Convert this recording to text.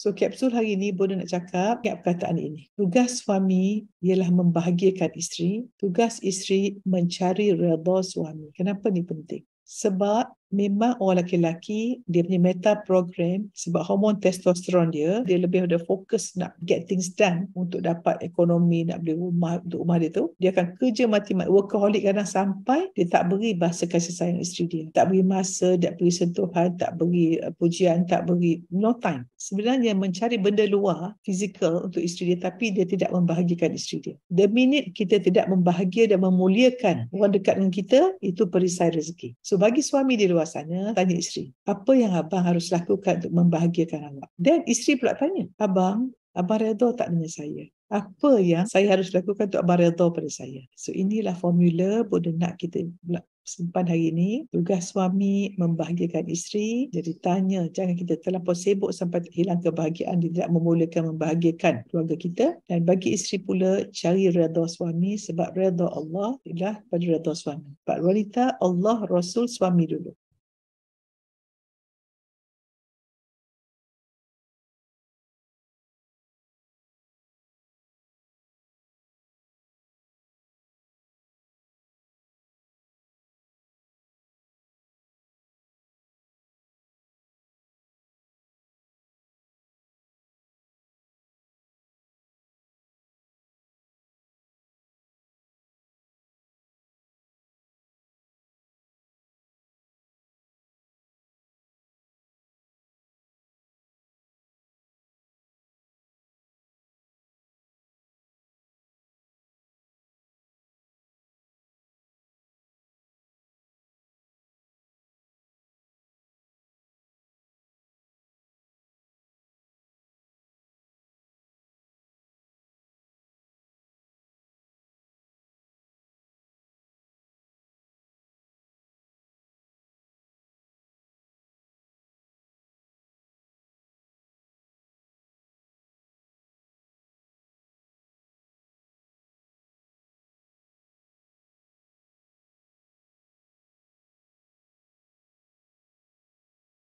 So kapsul hari ini boleh nak cakap ingat perkataan ini. Tugas suami ialah membahagiakan isteri. Tugas isteri mencari redha suami. Kenapa ni penting? sebab memang orang lelaki-lelaki dia punya meta program sebab hormon testosteron dia dia lebih ada fokus nak get things done untuk dapat ekonomi nak beli rumah untuk rumah dia tu dia akan kerja mati mati workaholic kadang sampai dia tak beri bahasa kasih sayang isteri dia tak beri masa tak beri sentuhan tak beri eh, pujian tak beri no time sebenarnya mencari benda luar fizikal untuk isteri dia tapi dia tidak membahagikan isteri dia the minute kita tidak membahagia dan memuliakan orang dekat dengan kita itu perisai rezeki so bagi suami di luar sana, tanya isteri, apa yang abang harus lakukan untuk membahagiakan awak? Dan isteri pula tanya, abang, abang redha tak dengan saya? Apa yang saya harus lakukan untuk abang redha pada saya? So inilah formula bodoh nak kita simpan hari ini. Tugas suami membahagiakan isteri. Jadi tanya, jangan kita terlalu sibuk sampai hilang kebahagiaan. Dia tidak memulakan membahagiakan keluarga kita. Dan bagi isteri pula, cari redha suami sebab redha Allah ialah pada redha suami. Sebab wanita, Allah, Rasul, suami dulu.